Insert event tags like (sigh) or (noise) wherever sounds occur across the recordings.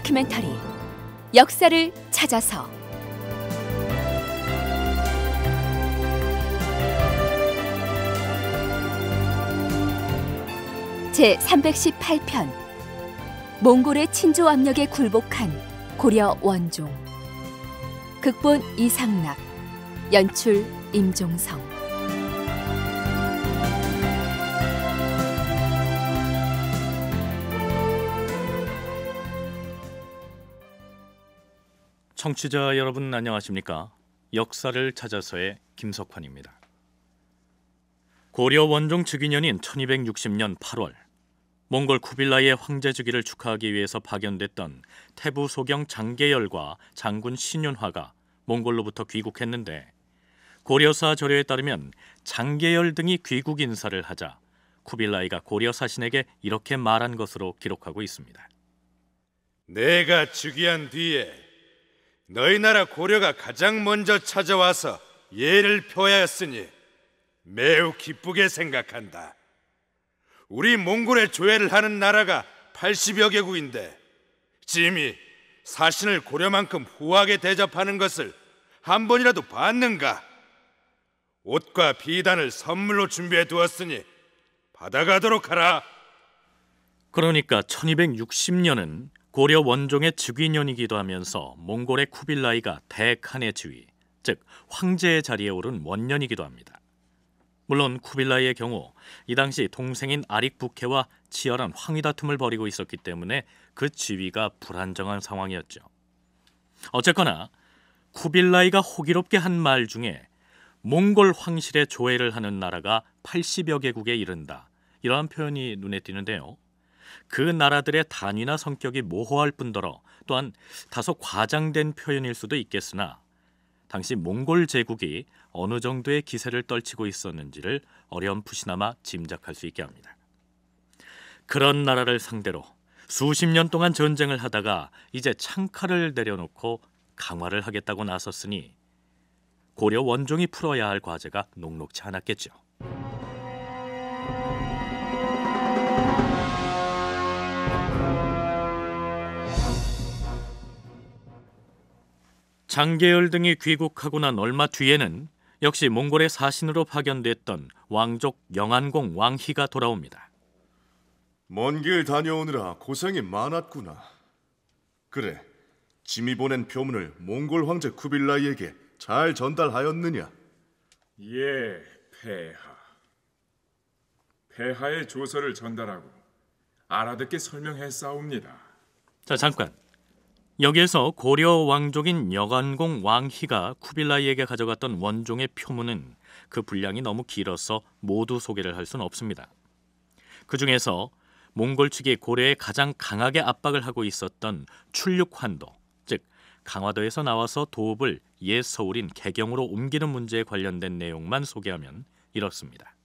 다큐멘터리 역사를 찾아서 제 318편 몽골의 친조 압력에 굴복한 고려 원종 극본 이상락 연출 임종성 청취자 여러분 안녕하십니까? 역사를 찾아서의 김석환입니다. 고려 원종 즉위년인 1260년 8월 몽골 쿠빌라의 황제 즉위를 축하하기 위해서 파견됐던 태부 소경 장계열과 장군 신윤화가 몽골로부터 귀국했는데 고려사 저료에 따르면 장계열 등이 귀국 인사를 하자 쿠빌라이가 고려 사신에게 이렇게 말한 것으로 기록하고 있습니다. 내가 즉위한 뒤에 너희 나라 고려가 가장 먼저 찾아와서 예를 표하였으니 매우 기쁘게 생각한다. 우리 몽골의 조회를 하는 나라가 80여 개국인데 짐이 사신을 고려만큼 후하게 대접하는 것을 한 번이라도 봤는가? 옷과 비단을 선물로 준비해 두었으니 받아가도록 하라. 그러니까 1260년은 고려 원종의 즉위년이기도 하면서 몽골의 쿠빌라이가 대칸의 지위, 즉 황제의 자리에 오른 원년이기도 합니다. 물론 쿠빌라이의 경우 이 당시 동생인 아릭부케와 치열한 황위 다툼을 벌이고 있었기 때문에 그 지위가 불안정한 상황이었죠. 어쨌거나 쿠빌라이가 호기롭게 한 말 중에 몽골 황실의 조회를 하는 나라가 80여 개국에 이른다. 이러한 표현이 눈에 띄는데요. 그 나라들의 단위나 성격이 모호할 뿐더러 또한 다소 과장된 표현일 수도 있겠으나 당시 몽골 제국이 어느 정도의 기세를 떨치고 있었는지를 어렴풋이나마 짐작할 수 있게 합니다. 그런 나라를 상대로 수십 년 동안 전쟁을 하다가 이제 창칼을 내려놓고 강화를 하겠다고 나섰으니 고려 원종이 풀어야 할 과제가 녹록치 않았겠죠. 장계열 등이 귀국하고 난 얼마 뒤에는 역시 몽골의 사신으로 파견됐던 왕족 영안공 왕희가 돌아옵니다. 먼 길 다녀오느라 고생이 많았구나. 그래, 짐이 보낸 표문을 몽골 황제 쿠빌라이에게 잘 전달하였느냐? 예, 폐하. 폐하의 조서를 전달하고 알아듣게 설명해 싸웁니다. 자, 잠깐. 여기에서 고려 왕족인 여관공 왕희가 쿠빌라이에게 가져갔던 원종의 표문은 그 분량이 너무 길어서 모두 소개를 할 수는 없습니다. 그 중에서 몽골 측이 고려에 가장 강하게 압박을 하고 있었던 출륙환도, 즉 강화도에서 나와서 도읍을 옛 서울인 개경으로 옮기는 문제에 관련된 내용만 소개하면 이렇습니다.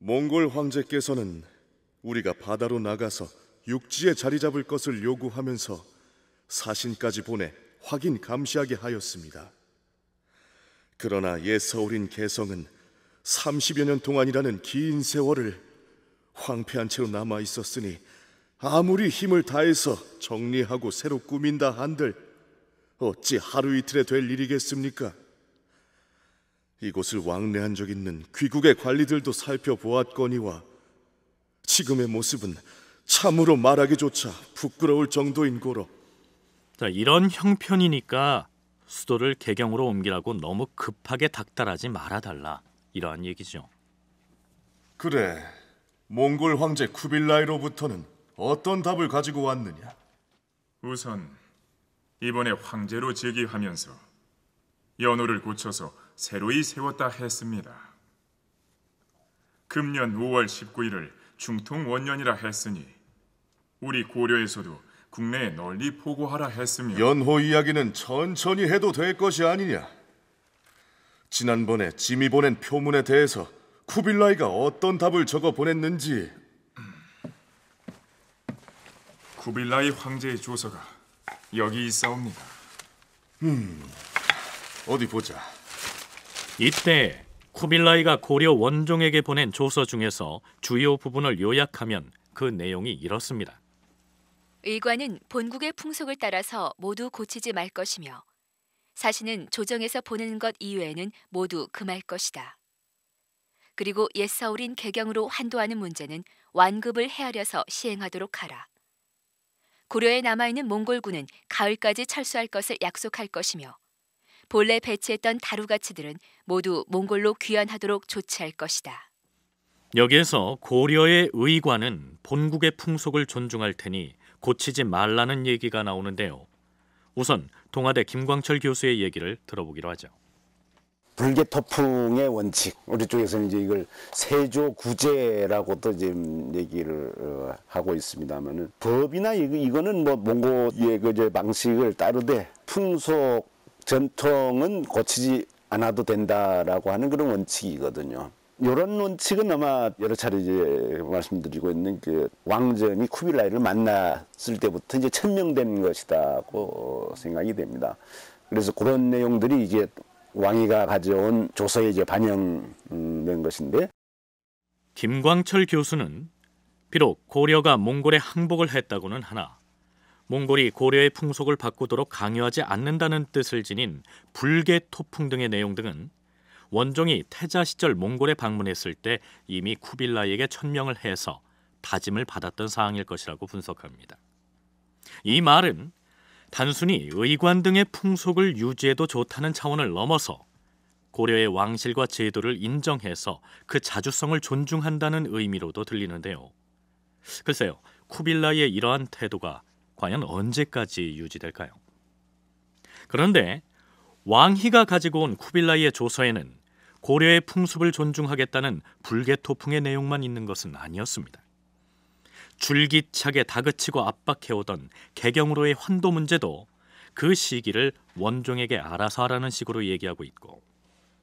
몽골 황제께서는 우리가 바다로 나가서 육지에 자리 잡을 것을 요구하면서 사신까지 보내 확인 감시하게 하였습니다. 그러나 옛 서울인 개성은 30여 년 동안이라는 긴 세월을 황폐한 채로 남아 있었으니 아무리 힘을 다해서 정리하고 새로 꾸민다 한들 어찌 하루 이틀에 될 일이겠습니까? 이곳을 왕래한 적 있는 귀국의 관리들도 살펴보았거니와 지금의 모습은 참으로 말하기조차 부끄러울 정도인 고로 이런 형편이니까 수도를 개경으로 옮기라고 너무 급하게 닥달하지 말아달라 이러한 얘기죠. 그래, 몽골 황제 쿠빌라이로부터는 어떤 답을 가지고 왔느냐? 우선 이번에 황제로 즉위하면서 연호를 고쳐서 새로이 세웠다 했습니다. 금년 5월 19일을 중통 원년이라 했으니 우리 고려에서도 국내에 널리 포고하라 했으며 연호 이야기는 천천히 해도 될 것이 아니냐. 지난번에 짐이 보낸 표문에 대해서 쿠빌라이가 어떤 답을 적어 보냈는지 쿠빌라이 황제의 조서가 여기 있사옵니다. 음, 어디 보자. 이때 쿠빌라이가 고려 원종에게 보낸 조서 중에서 주요 부분을 요약하면 그 내용이 이렇습니다. 의관은 본국의 풍속을 따라서 모두 고치지 말 것이며 사신은 조정에서 보내는 것 이외에는 모두 금할 것이다. 그리고 옛 서울인 개경으로 환도하는 문제는 완급을 헤아려서 시행하도록 하라. 고려에 남아있는 몽골군은 가을까지 철수할 것을 약속할 것이며 본래 배치했던 다루가치들은 모두 몽골로 귀환하도록 조치할 것이다. 여기에서 고려의 의관은 본국의 풍속을 존중할 테니 고치지 말라는 얘기가 나오는데요. 우선 동아대 김광철 교수의 얘기를 들어보기로 하죠. 불계 토풍의 원칙 우리 쪽에서는 이제 이걸 세조 구제라고도 지금 얘기를 어, 하고 있습니다만은 법이나 이거 이거는 뭐 몽고의 그 이제 방식을 따르되 풍속 전통은 고치지 않아도 된다라고 하는 그런 원칙이거든요. 이런 원칙은 아마 여러 차례 이제 말씀드리고 있는 그 왕점이 쿠빌라이를 만났을 때부터 이제 천명된 것이다고 생각이 됩니다. 그래서 그런 내용들이 이제 왕위가 가져온 조서에 이제 반영된 것인데 김광철 교수는 비록 고려가 몽골에 항복을 했다고는 하나 몽골이 고려의 풍속을 바꾸도록 강요하지 않는다는 뜻을 지닌 불계 토풍 등의 내용 등은 원종이 태자 시절 몽골에 방문했을 때 이미 쿠빌라이에게 천명을 해서 다짐을 받았던 사항일 것이라고 분석합니다. 이 말은 단순히 의관 등의 풍속을 유지해도 좋다는 차원을 넘어서 고려의 왕실과 제도를 인정해서 그 자주성을 존중한다는 의미로도 들리는데요. 글쎄요, 쿠빌라의 이 이러한 태도가 과연 언제까지 유지될까요? 그런데 왕희가 가지고 온 쿠빌라의 이 조서에는 고려의 풍습을 존중하겠다는 불개토풍의 내용만 있는 것은 아니었습니다. 줄기차게 다그치고 압박해오던 개경으로의 환도 문제도 그 시기를 원종에게 알아서 하라는 식으로 얘기하고 있고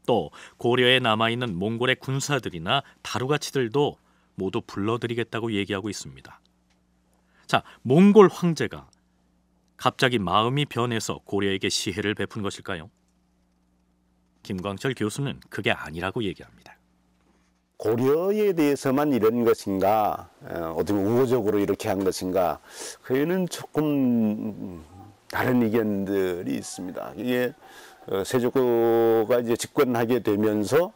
또 고려에 남아있는 몽골의 군사들이나 다루가치들도 모두 불러들이겠다고 얘기하고 있습니다. 자, 몽골 황제가 갑자기 마음이 변해서 고려에게 시혜를 베푼 것일까요? 김광철 교수는 그게 아니라고 얘기합니다. 고려에 대해서만 이런 것인가, 어떻게 우호적으로 이렇게 한 것인가, 그에는 조금 다른 의견들이 있습니다. 이게 어, 세조가 이제 집권하게 되면서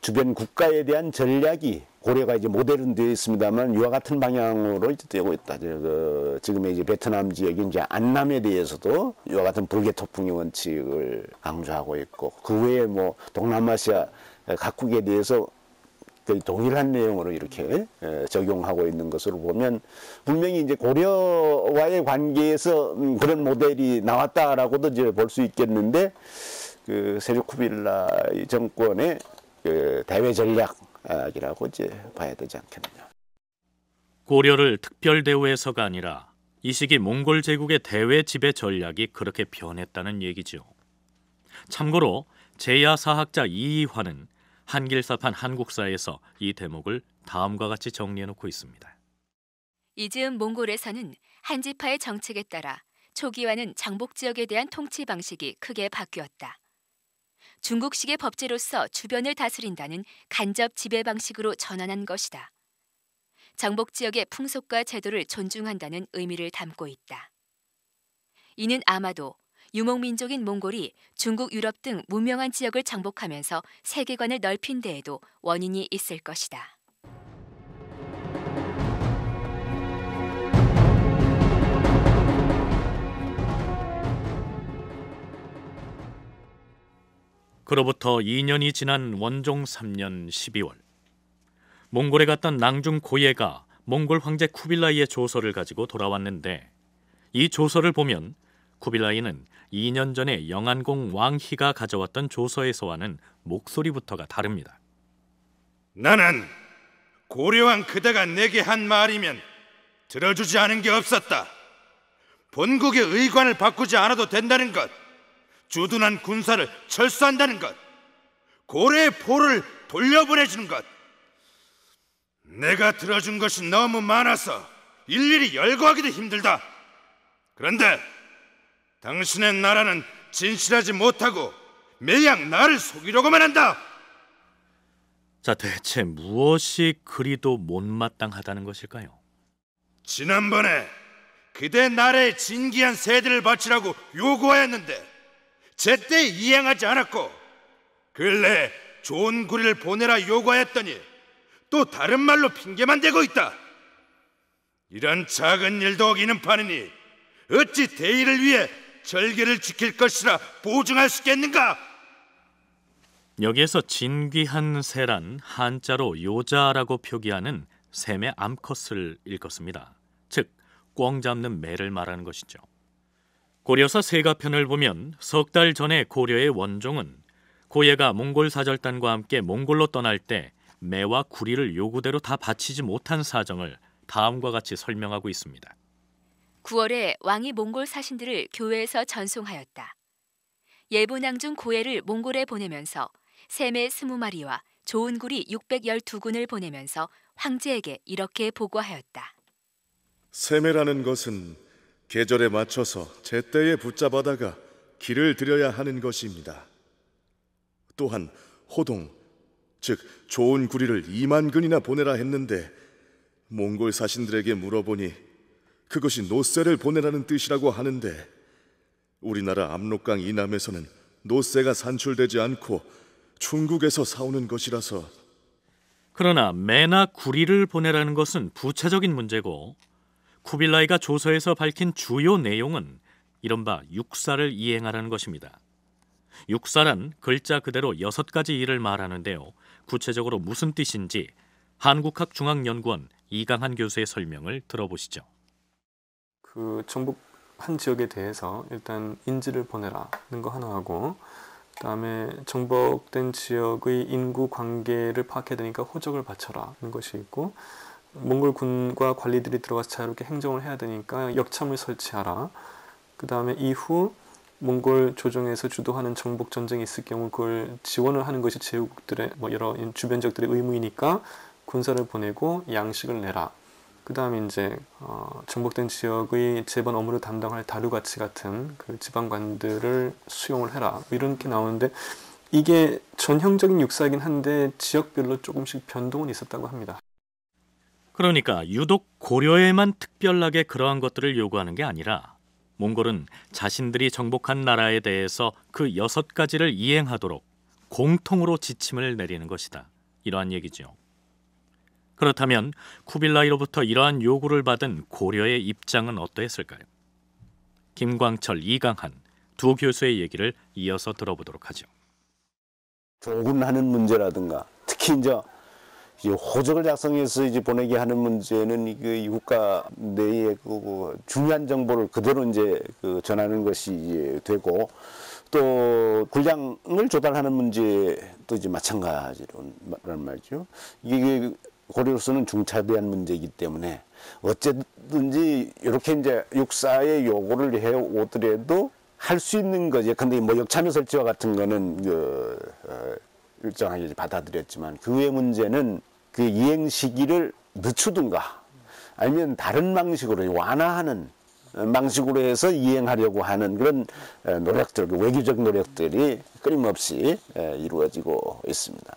주변 국가에 대한 전략이 고려가 이제 모델은 되어 있습니다만 이와 같은 방향으로 이제 되고 있다. 그 지금의 이제 베트남 지역인 이제 안남에 대해서도 이와 같은 불개 토풍의 원칙을 강조하고 있고 그 외에 뭐 동남아시아 각국에 대해서 거의 동일한 내용으로 이렇게 적용하고 있는 것으로 보면 분명히 이제 고려와의 관계에서 음, 그런 모델이 나왔다라고도 이제 볼 수 있겠는데 그세르쿠빌라 정권의 그 대외 전략 이라고 이제 봐야 되지 않겠느냐. 고려를 특별 대우해서가 아니라 이 시기 몽골 제국의 대외 지배 전략이 그렇게 변했다는 얘기죠. 참고로 제야 사학자 이이화는 한길사판 한국사에서 이 대목을 다음과 같이 정리해 놓고 있습니다. 이즈음 몽골에서는 한지파의 정책에 따라 초기와는 장복 지역에 대한 통치 방식이 크게 바뀌었다. 중국식의 법제로서 주변을 다스린다는 간접 지배 방식으로 전환한 것이다. 정복 지역의 풍속과 제도를 존중한다는 의미를 담고 있다. 이는 아마도 유목민족인 몽골이 중국, 유럽 등 무명한 지역을 정복하면서 세계관을 넓힌 데에도 원인이 있을 것이다. 그로부터 2년이 지난 원종 3년 12월 몽골에 갔던 낭중 고예가 몽골 황제 쿠빌라이의 조서를 가지고 돌아왔는데 이 조서를 보면 쿠빌라이는 2년 전에 영안공 왕희가 가져왔던 조서에서와는 목소리부터가 다릅니다. 나는 고려왕 그대가 내게 한 말이면 들어주지 않은 게 없었다. 본국의 의관을 바꾸지 않아도 된다는 것. 주둔한 군사를 철수한다는 것, 고래의 포를 돌려보내주는 것. 내가 들어준 것이 너무 많아서 일일이 열거하기도 힘들다. 그런데 당신의 나라는 진실하지 못하고 매양 나를 속이려고만 한다. 자, 대체 무엇이 그리도 못마땅하다는 것일까요? 지난번에 그대 나라의 진귀한 세대를 바치라고 요구하였는데 제때 이행하지 않았고 근래 좋은 구리를 보내라 요구하였더니 또 다른 말로 핑계만 대고 있다. 이런 작은 일도 어기는 판이니 어찌 대의를 위해 절개를 지킬 것이라 보증할 수 있겠는가? 여기에서 진귀한 새란 한자로 요자라고 표기하는 샘의 암컷을 읽었습니다. 즉, 꿩 잡는 매를 말하는 것이죠. 고려사 세가편을 보면 석달 전에 고려의 원종은 고예가 몽골 사절단과 함께 몽골로 떠날 때 매와 구리를 요구대로 다 바치지 못한 사정을 다음과 같이 설명하고 있습니다. 9월에 왕이 몽골 사신들을 교회에서 전송하였다. 예보낭 중 고해를 몽골에 보내면서 샘의 20마리와 좋은 구리 612군을 보내면서 황제에게 이렇게 보고하였다. 세메라는 것은 계절에 맞춰서 제때에 붙잡아다가 길을 들여야 하는 것입니다. 또한 호동, 즉 좋은 구리를 2만 근이나 보내라 했는데 몽골 사신들에게 물어보니 그것이 노세를 보내라는 뜻이라고 하는데 우리나라 압록강 이남에서는 노세가 산출되지 않고 중국에서 사오는 것이라서 그러나 매나 구리를 보내라는 것은 부차적인 문제고 쿠빌라이가 조서에서 밝힌 주요 내용은 이른바 육사를 이행하라는 것입니다. 육사란 글자 그대로 여섯 가지 일을 말하는데요. 구체적으로 무슨 뜻인지 한국학중앙연구원 이강한 교수의 설명을 들어보시죠. 그 전북 한 지역에 대해서 일단 인지를 보내라는 거 하나 하고 그다음에 정복된 지역의 인구 관계를 파악해 되니까 호적을 바쳐라는 것이 있고 몽골 군과 관리들이 들어가서 자유롭게 행정을 해야 되니까 역참을 설치하라. 그 다음에 이후 몽골 조정에서 주도하는 정복 전쟁이 있을 경우 그걸 지원을 하는 것이 제후국들의 뭐 여러 주변 지역들의 의무이니까 군사를 보내고 양식을 내라. 그 다음에 이제 어, 정복된 지역의 재반 업무를 담당할 다루가치 같은 그 지방관들을 수용을 해라. 뭐 이런 게 나오는데 이게 전형적인 육사이긴 한데 지역별로 조금씩 변동은 있었다고 합니다. 그러니까 유독 고려에만 특별하게 그러한 것들을 요구하는 게 아니라 몽골은 자신들이 정복한 나라에 대해서 그 여섯 가지를 이행하도록 공통으로 지침을 내리는 것이다. 이러한 얘기죠. 그렇다면 쿠빌라이로부터 이러한 요구를 받은 고려의 입장은 어떠했을까요? 김광철, 이강한 두 교수의 얘기를 이어서 들어보도록 하죠. 조군하는 문제라든가 특히 이제 호적을 작성해서 이제 보내게 하는 문제는 그 국가 내에 그 중요한 정보를 그대로 이제 그 전하는 것이 되고 또 군량을 조달하는 문제도 이제 마찬가지란 말이죠. 이게 고려로서는 중차대한 문제이기 때문에 어쨌든지 이렇게 이제 육사의 요구를 해 오더라도 할 수 있는 거지. 근데 뭐 역참여 설치와 같은 거는 그 어, 일정하게 받아들였지만 그 외 문제는 그 이행 시기를 늦추든가 아니면 다른 방식으로 완화하는 방식으로 해서 이행하려고 하는 그런 노력들, 그 외교적 노력들이 끊임없이 이루어지고 있습니다.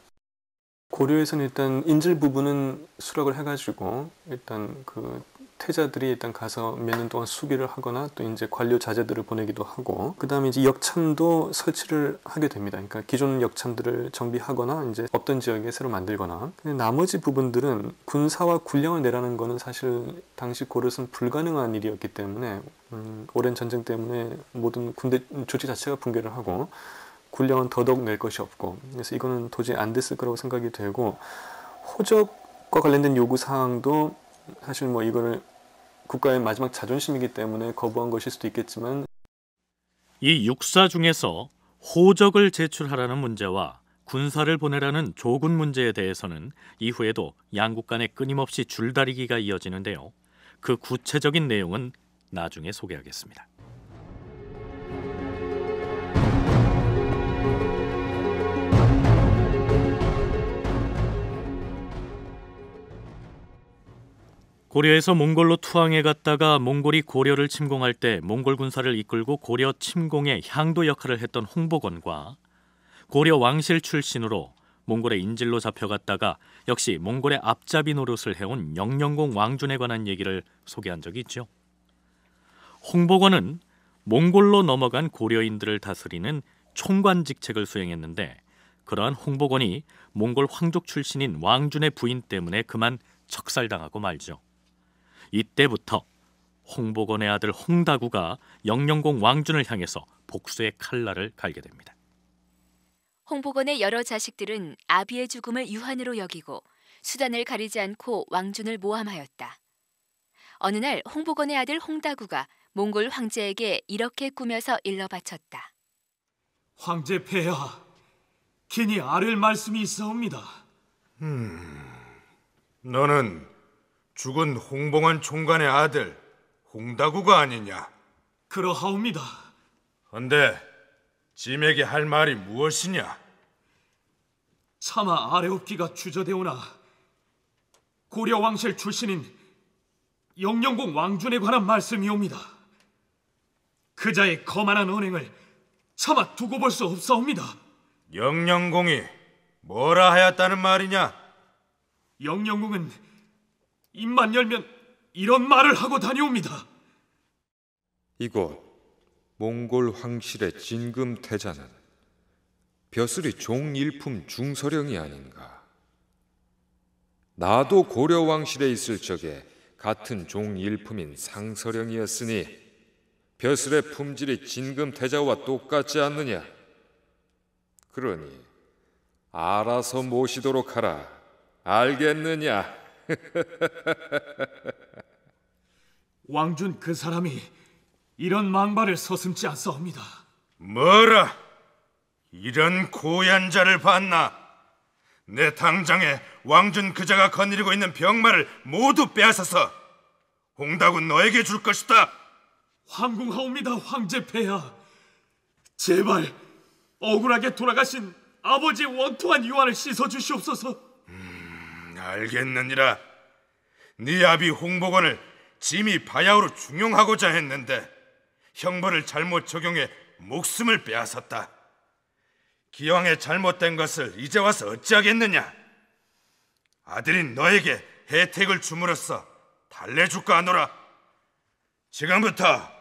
고려에서는 일단 인질 부분은 수락을 해가지고 일단 그 퇴자들이 일단 가서 몇 년 동안 수비를 하거나 또 이제 관료 자제들을 보내기도 하고 그 다음에 이제 역참도 설치를 하게 됩니다. 그러니까 기존 역참들을 정비하거나 이제 없던 지역에 새로 만들거나 근데 나머지 부분들은 군사와 군령을 내라는 것은 사실 당시 고릇은 불가능한 일이었기 때문에 음, 오랜 전쟁 때문에 모든 군대 조직 자체가 붕괴를 하고 군령은 더더욱 낼 것이 없고 그래서 이거는 도저히 안 됐을 거라고 생각이 되고 호적과 관련된 요구 사항도 사실 뭐 이거를 국가의 마지막 자존심이기 때문에 거부한 것일 수도 있겠지만 이 육사 중에서 호적을 제출하라는 문제와 군사를 보내라는 조군 문제에 대해서는 이후에도 양국 간의 끊임없이 줄다리기가 이어지는데요. 그 구체적인 내용은 나중에 소개하겠습니다. 고려에서 몽골로 투항해 갔다가 몽골이 고려를 침공할 때 몽골 군사를 이끌고 고려 침공의 향도 역할을 했던 홍보건과 고려 왕실 출신으로 몽골의 인질로 잡혀갔다가 역시 몽골의 앞잡이 노릇을 해온 영령공 왕준에 관한 얘기를 소개한 적이 있죠. 홍보건은 몽골로 넘어간 고려인들을 다스리는 총관 직책을 수행했는데 그러한 홍보건이 몽골 황족 출신인 왕준의 부인 때문에 그만 척살당하고 말죠. 이때부터 홍보건의 아들 홍다구가 영령공 왕준을 향해서 복수의 칼날을 갈게 됩니다. 홍보건의 여러 자식들은 아비의 죽음을 유한으로 여기고 수단을 가리지 않고 왕준을 모함하였다. 어느 날 홍보건의 아들 홍다구가 몽골 황제에게 이렇게 꾸며서 일러 바쳤다. 황제 폐하, 긴히 아뢰 말씀이 있사옵니다. 음, 너는 죽은 홍봉한 총관의 아들 홍다구가 아니냐? 그러하옵니다. 헌데 짐에게 할 말이 무엇이냐? 차마 아래옵기가 주저되오나 고려 왕실 출신인 영령공 왕준에 관한 말씀이옵니다. 그자의 거만한 언행을 차마 두고 볼 수 없사옵니다. 영령공이 뭐라 하였다는 말이냐? 영령공은 입만 열면 이런 말을 하고 다녀옵니다. 이곳 몽골 황실의 진금 태자는 벼슬이 종일품 중서령이 아닌가. 나도 고려 왕실에 있을 적에 같은 종일품인 상서령이었으니 벼슬의 품질이 진금 태자와 똑같지 않느냐. 그러니 알아서 모시도록 하라. 알겠느냐? (laughs) 왕준 그 사람이 이런 망발을 서슴지 않사옵니다. 뭐라? 이런 고얀 자를 봤나? 내 당장에 왕준 그자가 거느리고 있는 병마를 모두 빼앗아서 홍다군 너에게 줄 것이다. 황궁하옵니다, 황제폐야. 제발 억울하게 돌아가신 아버지 원통한 유한을 씻어 주시옵소서. 알겠느니라. 네 아비 홍보관을 짐이 바야흐로 중용하고자 했는데 형벌을 잘못 적용해 목숨을 빼앗았다. 기왕에 잘못된 것을 이제 와서 어찌하겠느냐? 아들인 너에게 혜택을 주므로써 달래줄까 하노라. 지금부터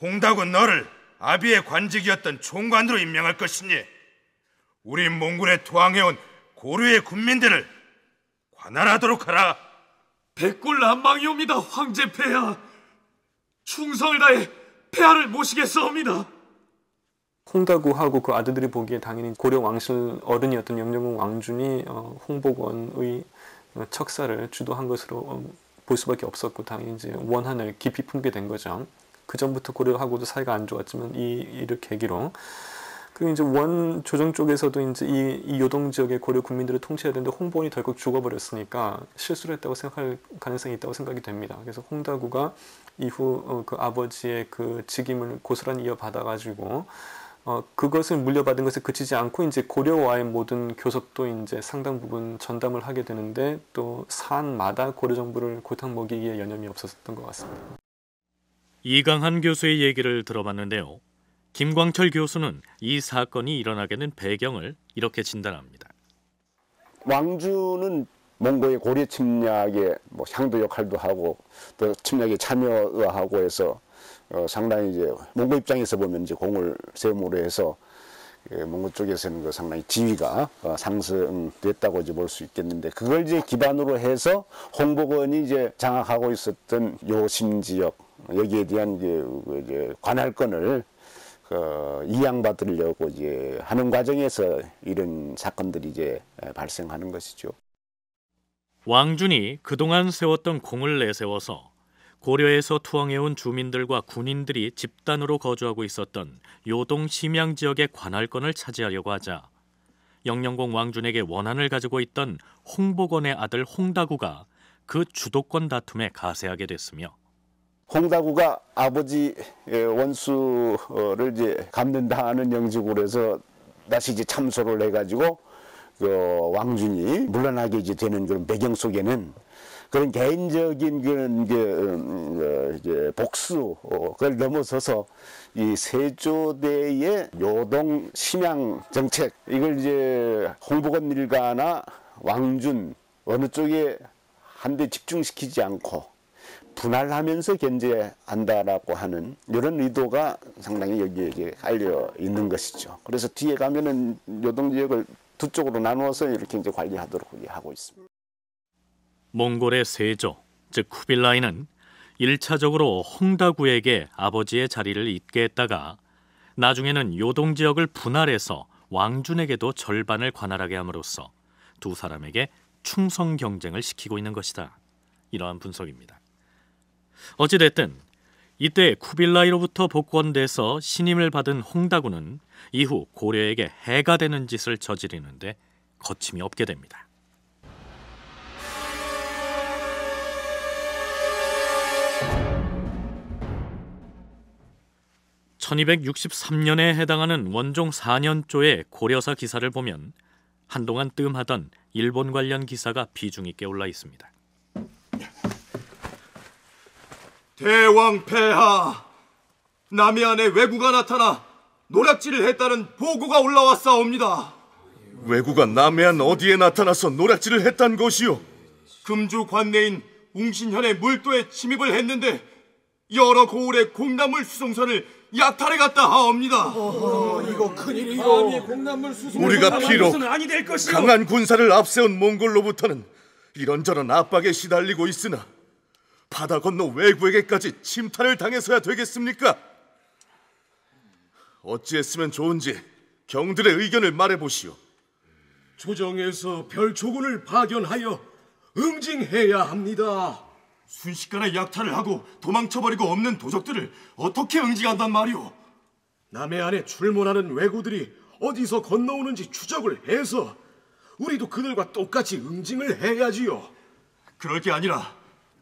홍다군 너를 아비의 관직이었던 총관으로 임명할 것이니 우리 몽골에 투항해온 고려의 군민들을 관할하도록 하라. 백골난망이옵니다, 황제 폐하. 충성을 다해 폐하를 모시겠사옵니다. 홍다구하고그 아들들이 보기에 당연히 고려 왕실 어른이었던 영정궁 왕준이 어, 홍복원의 어, 척사를 주도한 것으로 어, 볼 수밖에 없었고 당연히 이제 원한을 깊이 품게 된 거죠. 그 전부터 고려하고도 사이가 안 좋았지만 이 일을 계기로 그 이제 원 조정 쪽에서도 이제 이, 이 요동 지역의 고려 국민들을 통치해야 되는데 홍보원이 덜컥 죽어버렸으니까 실수를 했다고 생각할 가능성이 있다고 생각이 됩니다. 그래서 홍다구가 이후 어, 그 아버지의 그 직임을 고스란히 이어받아가지고 어, 그것을 물려받은 것에 그치지 않고 이제 고려와의 모든 교섭도 이제 상당 부분 전담을 하게 되는데 또 산마다 고려 정부를 고탕 먹이기에 여념이 없었던 것 같습니다. 이강한 교수의 얘기를 들어봤는데요. 김광철 교수는 이 사건이 일어나게 된 배경을 이렇게 진단합니다. 왕주는 몽고의 고려 침략에 뭐 향도 역할도 하고 또 침략에 참여하고 해서 어 상당히 이제 몽고 입장에서 보면 이제 공을 세움으로 해서 예, 몽고 쪽에서는 그 상당히 지위가 어, 상승됐다고 이제 볼수 있겠는데 그걸 이제 기반으로 해서 홍보건이 이제 장악하고 있었던 요심 지역 여기에 대한 그, 그 이제 관할권을 어, 이양받으려고 이제 하는 과정에서 이런 사건들이 이제 발생하는 것이죠. 왕준이 그동안 세웠던 공을 내세워서 고려에서 투항해온 주민들과 군인들이 집단으로 거주하고 있었던 요동 심양 지역의 관할권을 차지하려고 하자 영령공 왕준에게 원한을 가지고 있던 홍보건의 아들 홍다구가 그 주도권 다툼에 가세하게 됐으며 홍다구가 아버지 예, 원수를 이제 갚는다는 영지으로 해서 다시 이제 참소를 해가지고 그 왕준이 물러나게 이제 되는 그런 배경 속에는 그런 개인적인 그런 그, 그 복수 그걸 넘어서서 이 세조대의 요동 심양 정책 이걸 이제 홍보건 일가나 왕준 어느 쪽에 한데 집중시키지 않고 분할하면서 견제한다라고 하는 이런 의도가 상당히 여기에 깔려 있는 것이죠. 그래서 뒤에 가면은 요동 지역을 두 쪽으로 나누어서 이렇게 이제 관리하도록 하고 있습니다. 몽골의 세조, 즉 쿠빌라이는 일차적으로 홍다구에게 아버지의 자리를 잇게 했다가 나중에는 요동 지역을 분할해서 왕준에게도 절반을 관할하게 함으로써 두 사람에게 충성 경쟁을 시키고 있는 것이다. 이러한 분석입니다. 어찌됐든 이때 쿠빌라이로부터 복권돼서 신임을 받은 홍다구는 이후 고려에게 해가 되는 짓을 저지르는데 거침이 없게 됩니다. (1263년에) 해당하는 원종 (4년조의) 고려사 기사를 보면 한동안 뜸하던 일본 관련 기사가 비중 있게 올라 있습니다. 대왕폐하 남해안에 왜구가 나타나 노략질을 했다는 보고가 올라왔사옵니다. 왜구가 남해안 어디에 나타나서 노략질을 했단 것이요? 금주 관내인 웅신현의 물도에 침입을 했는데 여러 고울의 공나물 수송선을 약탈해 갔다 하옵니다. 어, 이거 큰일이요. 공나물 우리가 피로 강한 군사를 앞세운 몽골로부터는 이런저런 압박에 시달리고 있으나 바다 건너 외국에게까지 침탈을 당해서야 되겠습니까? 어찌했으면 좋은지 경들의 의견을 말해보시오. 조정에서 별초군을 파견하여 응징해야 합니다. 순식간에 약탈을 하고 도망쳐버리고 없는 도적들을 어떻게 응징한단 말이오? 남해 안에 출몰하는 왜구들이 어디서 건너오는지 추적을 해서 우리도 그들과 똑같이 응징을 해야지요. 그럴 게 아니라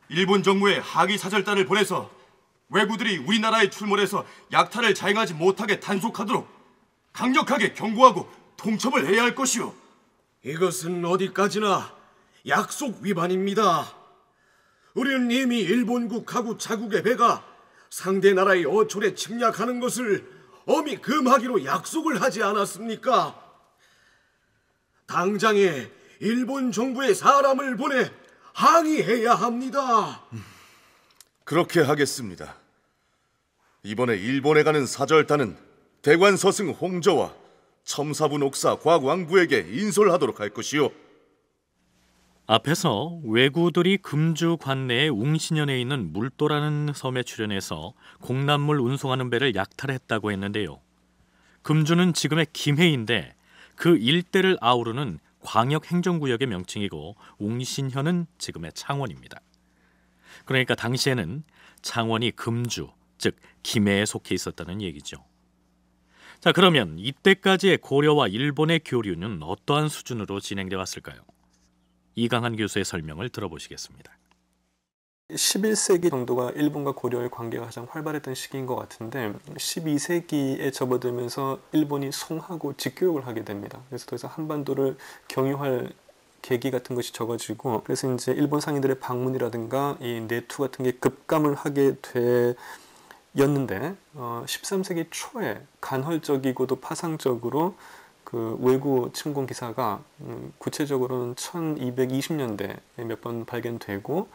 일본 정부에 하기 사절단을 보내서 외부들이 우리나라에 출몰해서 약탈을 자행하지 못하게 단속하도록 강력하게 경고하고 통첩을 해야 할 것이오. 이것은 어디까지나 약속 위반입니다. 우리는 이미 일본국하고 자국의 배가 상대 나라의 어촌에 침략하는 것을 엄히 금하기로 약속을 하지 않았습니까? 당장에 일본 정부의 사람을 보내 항의해야 합니다. 그렇게 하겠습니다. 이번에 일본에 가는 사절단은 대관 서승 홍조와 첨사부 녹사 곽왕부에게 인솔하도록 할 것이요. 앞에서 왜구들이 금주 관내의 웅신현에 있는 물도라는 섬에 출현해서 공란물 운송하는 배를 약탈했다고 했는데요. 금주는 지금의 김해인데 그 일대를 아우르는 광역행정구역의 명칭이고 옹신현은 지금의 창원입니다. 그러니까 당시에는 창원이 금주, 즉 김해에 속해 있었다는 얘기죠. 자, 그러면 이때까지의 고려와 일본의 교류는 어떠한 수준으로 진행돼 왔을까요? 이강한 교수의 설명을 들어보시겠습니다. 11세기 정도가 일본과 고려의 관계가 가장 활발했던 시기인 것 같은데 12세기에 접어들면서 일본이 송하고 직교육을 하게 됩니다. 그래서 더 이상 한반도를 경유할 계기 같은 것이 적어지고 그래서 이제 일본 상인들의 방문이라든가 이 내투 같은 게 급감을 하게 되었는데 어, 13세기 초에 간헐적이고도 파상적으로 그 외구 침공 기사가 음, 구체적으로는 1220년대에 몇 번 발견되고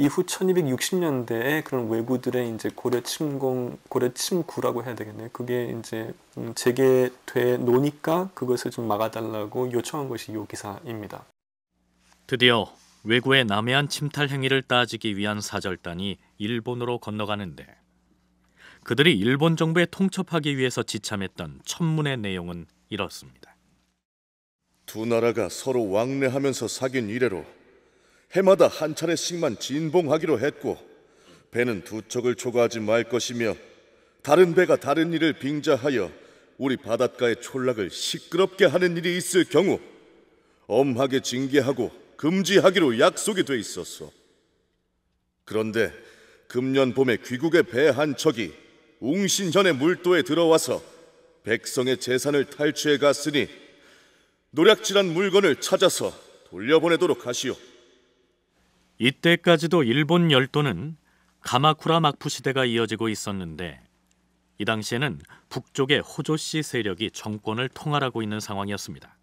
이후 1260년대에 그런 왜구들의 이제 고려 침공, 고려 침구라고 해야 되겠네요. 그게 이제 음, 재개돼 놓으니까 그것을 좀 막아달라고 요청한 것이 요 기사입니다. 드디어 왜구의 남해안 침탈 행위를 따지기 위한 사절단이 일본으로 건너가는데 그들이 일본 정부에 통첩하기 위해서 지참했던 천문의 내용은 이렇습니다. 두 나라가 서로 왕래하면서 사귄 이래로 해마다 한 차례씩만 진봉하기로 했고 배는 두 척을 초과하지 말 것이며 다른 배가 다른 일을 빙자하여 우리 바닷가의 촌락을 시끄럽게 하는 일이 있을 경우 엄하게 징계하고 금지하기로 약속이 돼 있었소. 그런데 금년 봄에 귀국의 배 한 척이 웅신현의 물도에 들어와서 백성의 재산을 탈취해 갔으니 노략질한 물건을 찾아서 돌려보내도록 하시오. 이때까지도 일본 열도는 가마쿠라 막부 시대가 이어지고 있었는데 이 당시에는 북쪽의 호조씨 세력이 정권을 통할하고 있는 상황이었습니다.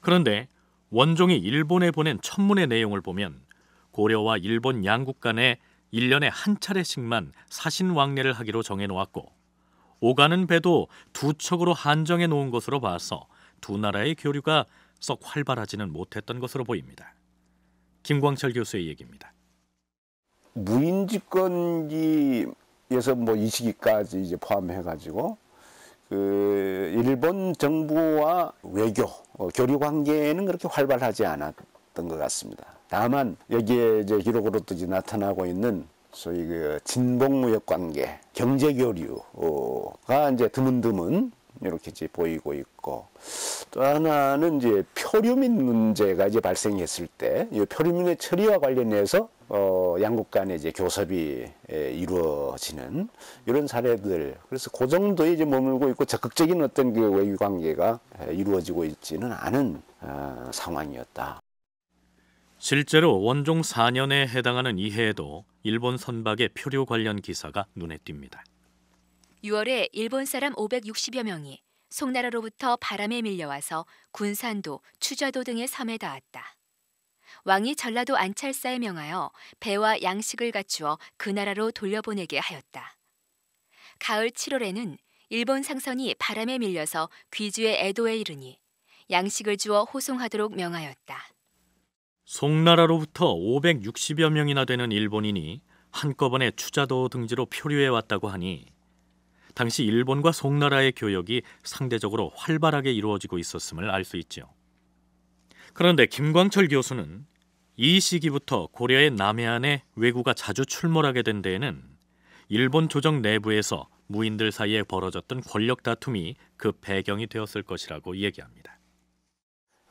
그런데 원종이 일본에 보낸 천문의 내용을 보면 고려와 일본 양국 간에 1년에 한 차례씩만 사신 왕래를 하기로 정해 놓았고 오가는 배도 두 척으로 한정해 놓은 것으로 봐서 두 나라의 교류가 썩 활발하지는 못했던 것으로 보입니다. 김광철 교수의 얘기입니다. 무인집권기에서 뭐 이시기까지 이제 포함해가지고 그 일본 정부와 외교 어, 교류 관계는 그렇게 활발하지 않았던 것 같습니다. 다만 여기에 이제 기록으로도 이제 나타나고 있는 소위 그진공무역 관계, 경제 교류가 이제 드문드문 이렇게 이제 보이고 있고 또 하나는 이제 표류민 문제가 이제 발생했을 때 이 표류민의 처리와 관련해서 어, 양국 간의 이제 교섭이 에, 예, 이루어지는 이런 사례들 그래서 그 정도에 이제 머물고 있고 적극적인 어떤 그 외교 관계가 에, 예, 이루어지고 있지는 않은 어, 상황이었다. 실제로 원종 4년에 해당하는 이해에도 일본 선박의 표류 관련 기사가 눈에 띕니다. 6월에 일본 사람 560여 명이 송나라로부터 바람에 밀려와서 군산도, 추좌도 등의 섬에 닿았다. 왕이 전라도 안찰사에 명하여 배와 양식을 갖추어 그 나라로 돌려보내게 하였다. 가을 7월에는 일본 상선이 바람에 밀려서 귀주의 애도에 이르니 양식을 주어 호송하도록 명하였다. 송나라로부터 560여 명이나 되는 일본인이 한꺼번에 추자도 등지로 표류해 왔다고 하니 당시 일본과 송나라의 교역이 상대적으로 활발하게 이루어지고 있었음을 알 수 있지요. 그런데 김광철 교수는 이 시기부터 고려의 남해안에 왜구가 자주 출몰하게 된 데에는 일본 조정 내부에서 무인들 사이에 벌어졌던 권력 다툼이 그 배경이 되었을 것이라고 얘기합니다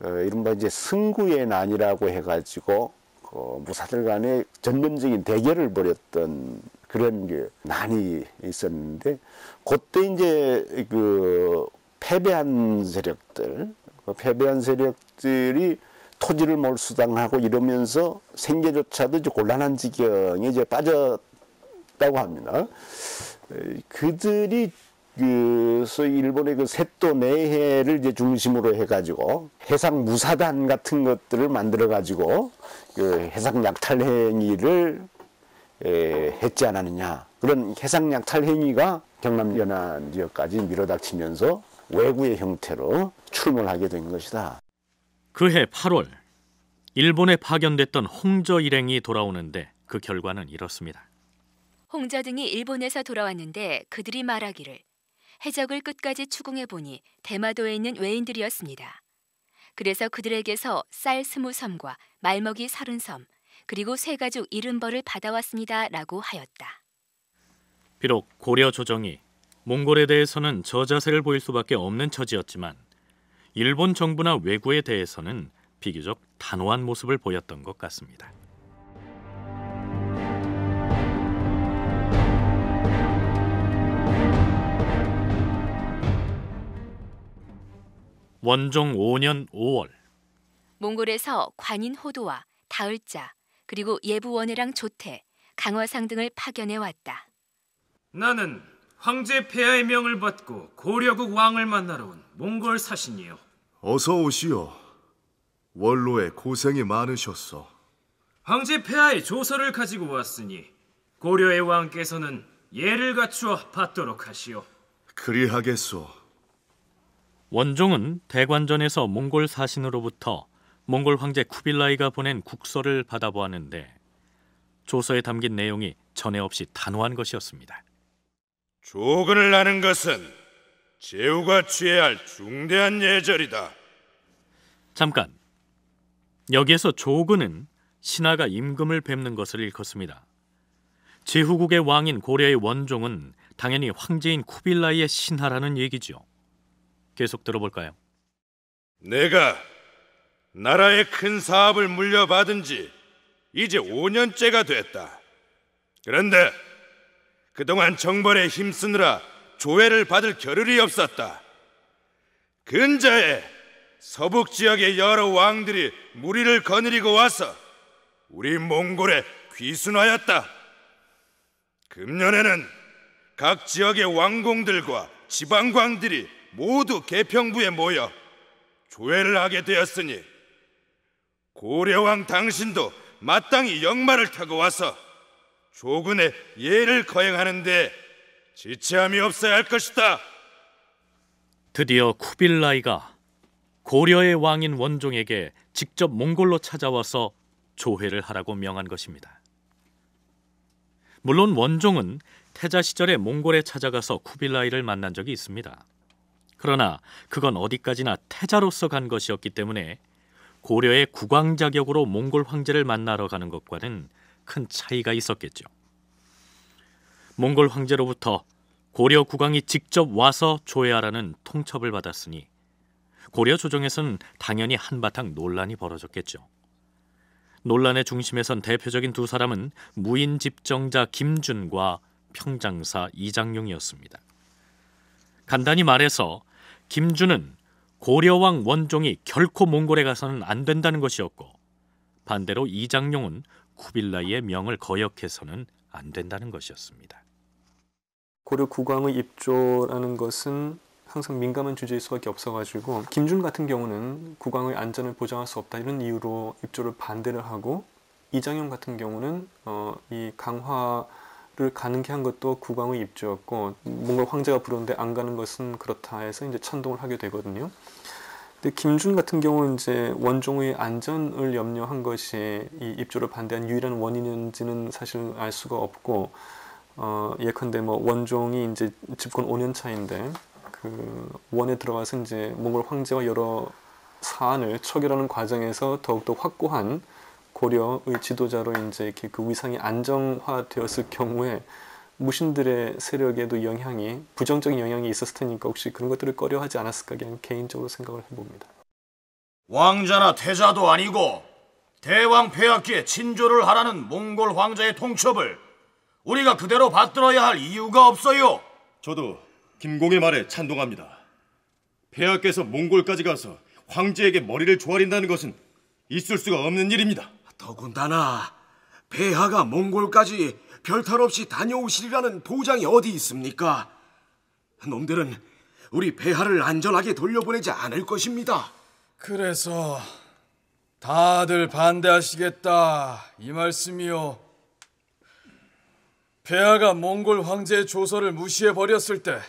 어, 이른바 이제 승구의 난이라고 해가지고 그 무사들 간의 전면적인 대결을 벌였던 그런 게 많이 있었는데 그때 이제 그 패배한 세력들 그 패배한 세력들이 토지를 몰수당하고 이러면서 생계조차도 이제 곤란한 지경에 이제 빠졌다고 합니다. 그들이 그래서 일본의 그 세토 내해를 이제 중심으로 해가지고 해상 무사단 같은 것들을 만들어 가지고 그 해상 약탈 행위를 했지 않았느냐 그런 해상약 탈행위가 경남 연안 지역까지 밀어닥치면서 외구의 형태로 출몰하게 된 것이다. 그해 8월 일본에 파견됐던 홍저 일행이 돌아오는데 그 결과는 이렇습니다. 홍저 등이 일본에서 돌아왔는데 그들이 말하기를 해적을 끝까지 추궁해 보니 대마도에 있는 외인들이었습니다. 그래서 그들에게서 쌀 스무 섬과 말먹이 서른 섬, 그리고 세가족이름벌을 받아왔습니다라고 하였다. 비록 고려 조정이 몽골에 대해서는 저자세를 보일 수밖에 없는 처지였지만 일본 정부나 외구에 대해서는 비교적 단호한 모습을 보였던 것 같습니다. 원종 5년 5월 몽골에서 관인 호도와 다을자, 그리고 예부원회랑 조태, 강화상 등을 파견해 왔다. 나는 황제 폐하의 명을 받고 고려국 왕을 만나러 온 몽골 사신이요. 어서 오시오. 원로에 고생이 많으셨소. 황제 폐하의 조서를 가지고 왔으니 고려의 왕께서는 예를 갖추어 받도록 하시오. 그리하겠소. 원종은 대관전에서 몽골 사신으로부터 몽골 황제 쿠빌라이가 보낸 국서를 받아보았는데 조서에 담긴 내용이 전에 없이 단호한 것이었습니다. 조근을 나는 것은 제후가 취해야 할 중대한 예절이다. 잠깐. 여기에서 조근은 신하가 임금을 뵙는 것을 일컫습니다. 제후국의 왕인 고려의 원종은 당연히 황제인 쿠빌라이의 신하라는 얘기죠. 계속 들어볼까요? 내가 나라의 큰 사업을 물려받은 지 이제 5년째가 됐다. 그런데 그동안 정벌에 힘쓰느라 조회를 받을 겨를이 없었다. 근자에 서북 지역의 여러 왕들이 무리를 거느리고 와서 우리 몽골에 귀순하였다. 금년에는 각 지역의 왕공들과 지방광들이 모두 개평부에 모여 조회를 하게 되었으니 고려왕 당신도 마땅히 역마를 타고 와서 조군의 예를 거행하는데 지체함이 없어야 할 것이다. 드디어 쿠빌라이가 고려의 왕인 원종에게 직접 몽골로 찾아와서 조회를 하라고 명한 것입니다. 물론 원종은 태자 시절에 몽골에 찾아가서 쿠빌라이를 만난 적이 있습니다. 그러나 그건 어디까지나 태자로서 간 것이었기 때문에 고려의 국왕 자격으로 몽골 황제를 만나러 가는 것과는 큰 차이가 있었겠죠. 몽골 황제로부터 고려 국왕이 직접 와서 조회하라는 통첩을 받았으니 고려 조정에선 당연히 한바탕 논란이 벌어졌겠죠. 논란의 중심에선 대표적인 두 사람은 무인 집정자 김준과 평장사 이장용이었습니다. 간단히 말해서 김준은 고려왕 원종이 결코 몽골에 가서는 안 된다는 것이었고 반대로 이장룡은 쿠빌라이의 명을 거역해서는 안 된다는 것이었습니다. 고려 국왕의 입조라는 것은 항상 민감한 주제일 수밖에 없어가지고 김준 같은 경우는 국왕의 안전을 보장할 수 없다 이런 이유로 입조를 반대를 하고 이장용 같은 경우는 어, 이 강화 를가능케한 것도 국왕의 입주였고 뭔가 황제가 부르는데 안 가는 것은 그렇다 해서 이제 천동을 하게 되거든요. 근데 김준 같은 경우는 이제 원종의 안전을 염려한 것이 이 입주를 반대한 유일한 원인인지는 사실 알 수가 없고 어 예컨대 뭐 원종이 이제 집권 5년 차인데 그 원에 들어가서 이제 몽골 황제와 여러 사안을 처결하는 과정에서 더욱더 확고한 고려의 지도자로 이제 이렇게 그 위상이 안정화되었을 경우에 무신들의 세력에도 영향이 부정적인 영향이 있었을 테니까 혹시 그런 것들을 꺼려하지 않았을까 그냥 개인적으로 생각을 해봅니다. 왕자나 태자도 아니고 대왕 폐하기에 친조를 하라는 몽골 황자의 통첩을 우리가 그대로 받들어야 할 이유가 없어요. 저도 김공의 말에 찬동합니다. 폐하께서 몽골까지 가서 황제에게 머리를 조아린다는 것은 있을 수가 없는 일입니다. 더군다나 배하가 몽골까지 별탈 없이 다녀오시리라는 보장이 어디 있습니까? 놈들은 우리 배하를 안전하게 돌려보내지 않을 것입니다. 그래서 다들 반대하시겠다 이 말씀이요. 배하가 몽골 황제의 조서를 무시해 버렸을 때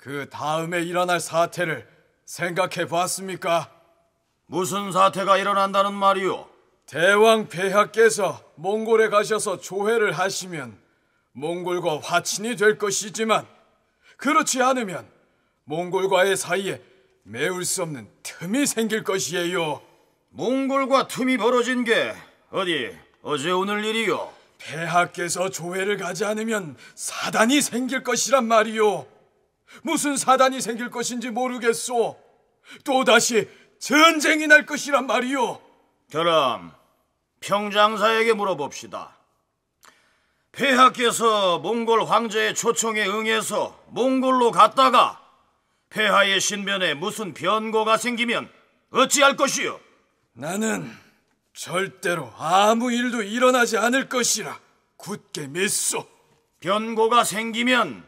그 다음에 일어날 사태를 생각해 봤습니까? 무슨 사태가 일어난다는 말이오 대왕 폐하께서 몽골에 가셔서 조회를 하시면 몽골과 화친이 될 것이지만 그렇지 않으면 몽골과의 사이에 메울 수 없는 틈이 생길 것이에요. 몽골과 틈이 벌어진 게 어디 어제 오늘 일이요. 폐하께서 조회를 가지 않으면 사단이 생길 것이란 말이요. 무슨 사단이 생길 것인지 모르겠소. 또다시 전쟁이 날 것이란 말이요. 그럼 평장사에게 물어봅시다. 폐하께서 몽골 황제의 초청에 응해서 몽골로 갔다가 폐하의 신변에 무슨 변고가 생기면 어찌할 것이요? 나는 절대로 아무 일도 일어나지 않을 것이라 굳게 믿소. 변고가 생기면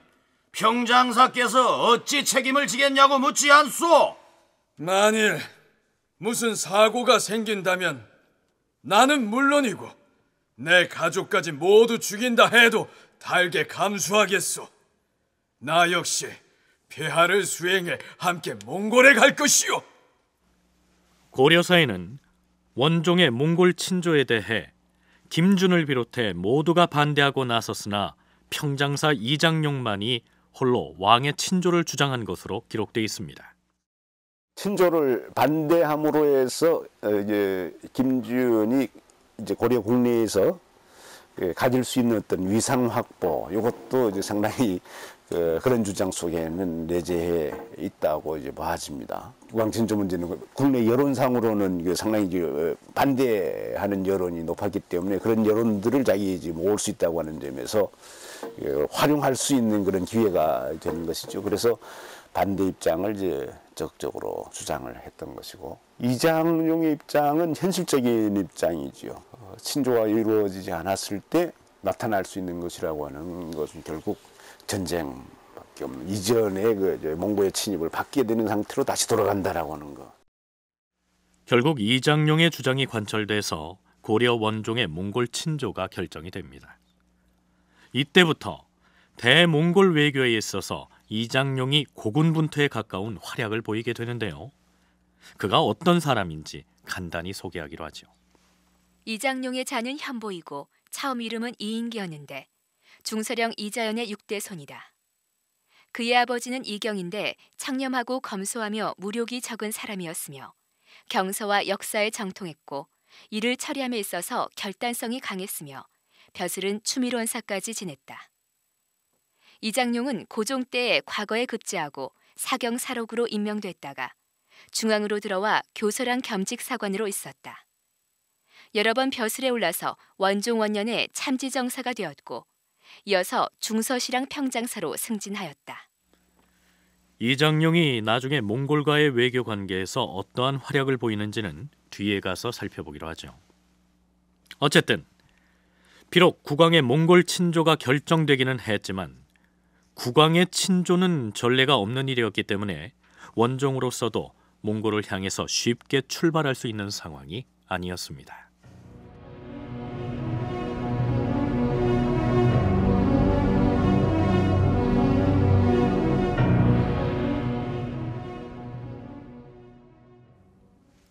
평장사께서 어찌 책임을 지겠냐고 묻지 않소. 만일 무슨 사고가 생긴다면 나는 물론이고 내 가족까지 모두 죽인다 해도 달게 감수하겠소. 나 역시 폐하를 수행해 함께 몽골에 갈 것이오. 고려사에는 원종의 몽골 친조에 대해 김준을 비롯해 모두가 반대하고 나섰으나 평장사 이장용만이 홀로 왕의 친조를 주장한 것으로 기록돼 있습니다. 친조를 반대함으로 해서 어, 이제 김지은이 이제 고려 국내에서 예, 가질 수 있는 어떤 위상 확보 이것도 이제 상당히 어, 그런 주장 속에는 내재해 있다고 이제 봐집니다. 왕친조 문제는 그 국내 여론상으로는 상당히 어, 반대하는 여론이 높았기 때문에 그런 여론들을 자기 이제 모을 수 있다고 하는 점에서 예, 활용할 수 있는 그런 기회가 되는 것이죠. 그래서 반대 입장을 이제 적극적으로 주장을 했던 것이고 이장용의 입장은 현실적인 입장이지요. 어, 신조가 이루어지지 않았을 때 나타날 수 있는 것이라고 하는 것은 결국 전쟁밖에 없는 이전의 그 몽고의 침입을 받게 되는 상태로 다시 돌아간다라고 하는 것. 결국 이장용의 주장이 관철돼서 고려 원종의 몽골 친조가 결정이 됩니다. 이때부터 대몽골 외교에 있어서 이장룡이 고군분투에 가까운 활약을 보이게 되는데요. 그가 어떤 사람인지 간단히 소개하기로 하죠. 이장룡의 자는 현보이고 처음 이름은 이인기였는데 중서령 이자연의 육대 손이다. 그의 아버지는 이경인데 창렴하고 검소하며 무력이 적은 사람이었으며 경서와 역사에 정통했고 이를 처리함에 있어서 결단성이 강했으며 벼슬은 추미론사까지 지냈다. 이장룡은 고종 때에 과거에 급제하고 사경사록으로 임명됐다가 중앙으로 들어와 교서랑 겸직사관으로 있었다. 여러 번 벼슬에 올라서 원종원년에 참지정사가 되었고 이어서 중서시랑 평장사로 승진하였다. 이장용이 나중에 몽골과의 외교 관계에서 어떠한 활약을 보이는지는 뒤에 가서 살펴보기로 하죠. 어쨌든 비록 국왕의 몽골 친조가 결정되기는 했지만 국왕의 친조는 전례가 없는 일이었기 때문에 원종으로서도 몽골을 향해서 쉽게 출발할 수 있는 상황이 아니었습니다.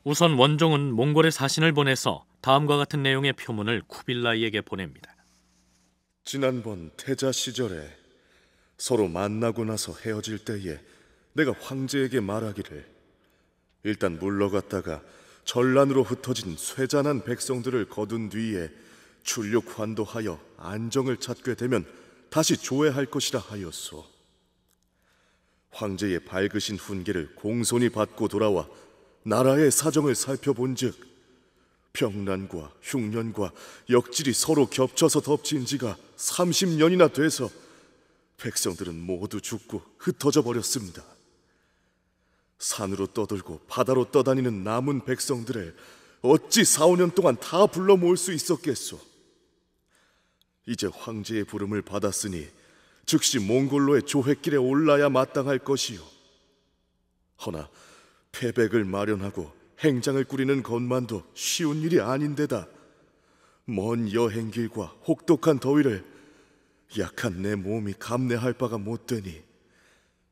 우선 원종은 몽골에 사신을 보내서 다음과 같은 내용의 표문을 쿠빌라이에게 보냅니다. 지난번 태자 시절에 서로 만나고 나서 헤어질 때에 내가 황제에게 말하기를 일단 물러갔다가 전란으로 흩어진 쇠잔한 백성들을 거둔 뒤에 출력 환도하여 안정을 찾게 되면 다시 조회할 것이라 하였소. 황제의 밝으신 훈계를 공손히 받고 돌아와 나라의 사정을 살펴본즉 평란과 흉년과 역질이 서로 겹쳐서 덮친 지가 30년이나 돼서 백성들은 모두 죽고 흩어져 버렸습니다. 산으로 떠돌고 바다로 떠다니는 남은 백성들을 어찌 4, 5년 동안 다 불러 모을 수 있었겠소? 이제 황제의 부름을 받았으니 즉시 몽골로의 조획길에 올라야 마땅할 것이요. 허나 패백을 마련하고 행장을 꾸리는 것만도 쉬운 일이 아닌데다 먼 여행길과 혹독한 더위를 약한 내 몸이 감내할 바가 못 되니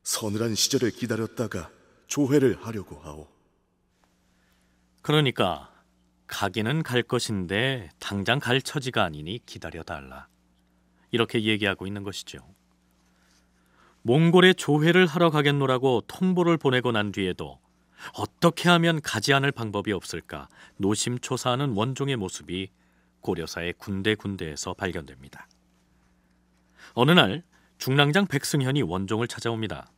서늘한 시절을 기다렸다가 조회를 하려고 하오. 그러니까 가기는 갈 것인데 당장 갈 처지가 아니니 기다려 달라. 이렇게 얘기하고 있는 것이죠. 몽골에 조회를 하러 가겠노라고 통보를 보내고 난 뒤에도 어떻게 하면 가지 않을 방법이 없을까 노심초사하는 원종의 모습이 고려사의 군데군데에서 발견됩니다. 어느 날 중랑장 백승현이 원종을 찾아옵니다.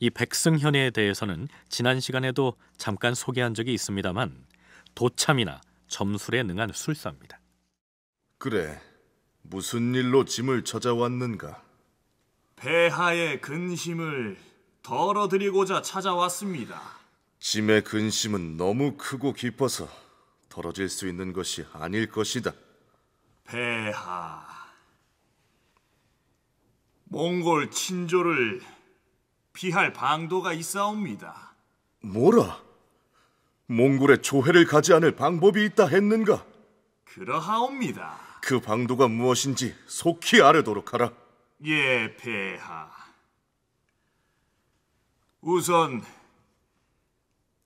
이 백승현에 대해서는 지난 시간에도 잠깐 소개한 적이 있습니다만 도참이나 점술에 능한 술사입니다. 그래, 무슨 일로 짐을 찾아왔는가? 배하의 근심을 덜어드리고자 찾아왔습니다. 짐의 근심은 너무 크고 깊어서 덜어질 수 있는 것이 아닐 것이다. 배하... 몽골 친조를 피할 방도가 있사옵니다. 뭐라? 몽골에 조회를 가지 않을 방법이 있다 했는가? 그러하옵니다. 그 방도가 무엇인지 속히 아뢰도록 하라. 예, 폐하. 우선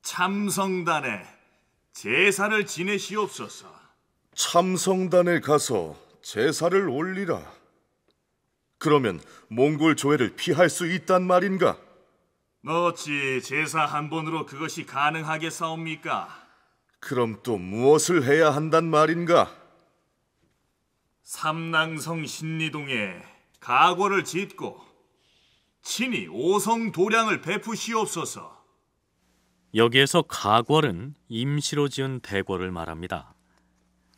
참성단에 제사를 지내시옵소서. 참성단에 가서 제사를 올리라. 그러면 몽골 조회를 피할 수 있단 말인가? 어찌 제사 한 번으로 그것이 가능하게 싸웁니까? 그럼 또 무엇을 해야 한단 말인가? 삼낭성 신리동에 가고를 짓고 친히 오성 도량을 베푸시옵소서. 여기에서 가궐은 임시로 지은 대궐을 말합니다.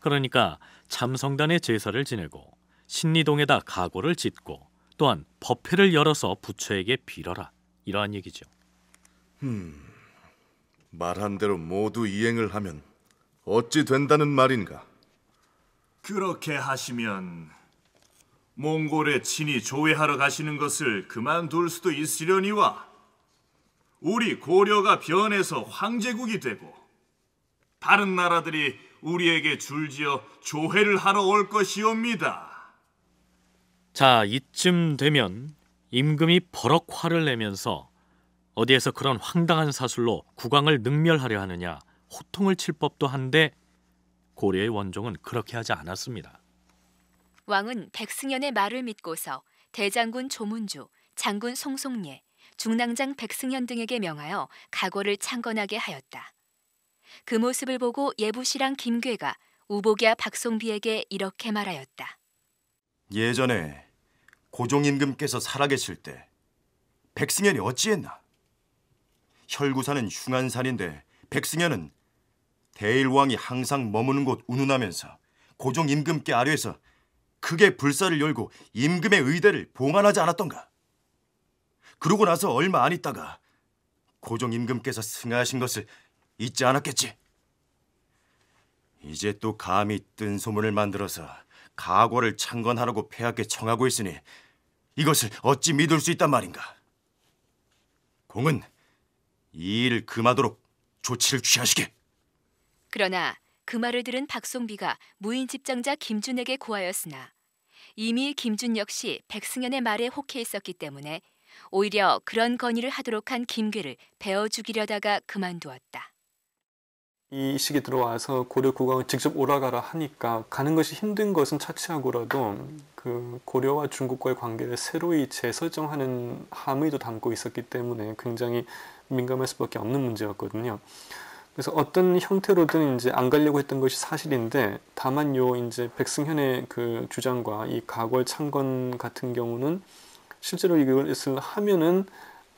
그러니까 참성단의 제사를 지내고 신리동에다 가고를 짓고 또한 법회를 열어서 부처에게 빌어라 이러한 얘기죠. 음, 말한 대로 모두 이행을 하면 어찌 된다는 말인가? 그렇게 하시면 몽골의 친히 조회하러 가시는 것을 그만둘 수도 있으려니와 우리 고려가 변해서 황제국이 되고 다른 나라들이 우리에게 줄지어 조회를 하러 올 것이옵니다. 자, 이쯤 되면 임금이 버럭 화를 내면서 어디에서 그런 황당한 사술로 국왕을 능멸하려 하느냐 호통을 칠 법도 한데 고려의 원종은 그렇게 하지 않았습니다. 왕은 백승현의 말을 믿고서 대장군 조문주, 장군 송송예, 중랑장 백승현 등에게 명하여 각오를 창건하게 하였다. 그 모습을 보고 예부시랑 김괴가 우복야 박송비에게 이렇게 말하였다. 예전에 고종임금께서 살아계실 때 백승현이 어찌했나? 혈구산은 흉한산인데 백승현은 대일왕이 항상 머무는 곳 운운하면서 고종 임금께 아뢰서 크게 불사를 열고 임금의 의대를 봉안하지 않았던가? 그러고 나서 얼마 안 있다가 고종 임금께서 승하하신 것을 잊지 않았겠지. 이제 또 감히 뜬 소문을 만들어서 가고를 창건하라고 폐하께 청하고 있으니 이것을 어찌 믿을 수 있단 말인가? 공은 이 일을 금하도록 조치를 취하시게. 그러나 그 말을 들은 박송비가 무인 집장자 김준에게 고하였으나 이미 김준 역시 백승현의 말에 혹해 있었기 때문에 오히려 그런 건의를 하도록 한 김괴를 베어죽이려다가 그만두었다. 이 시기 들어와서 고려 국왕을 직접 오라가라 하니까 가는 것이 힘든 것은 차치하고라도 그 고려와 중국과의 관계를 새로이 재설정하는 함의도 담고 있었기 때문에 굉장히 민감할 수밖에 없는 문제였거든요. 그래서 어떤 형태로든 이제 안 가려고 했던 것이 사실인데 다만 요 이제 백승현의 그 주장과 이 가궐 창건 같은 경우는 실제로 이것을 하면은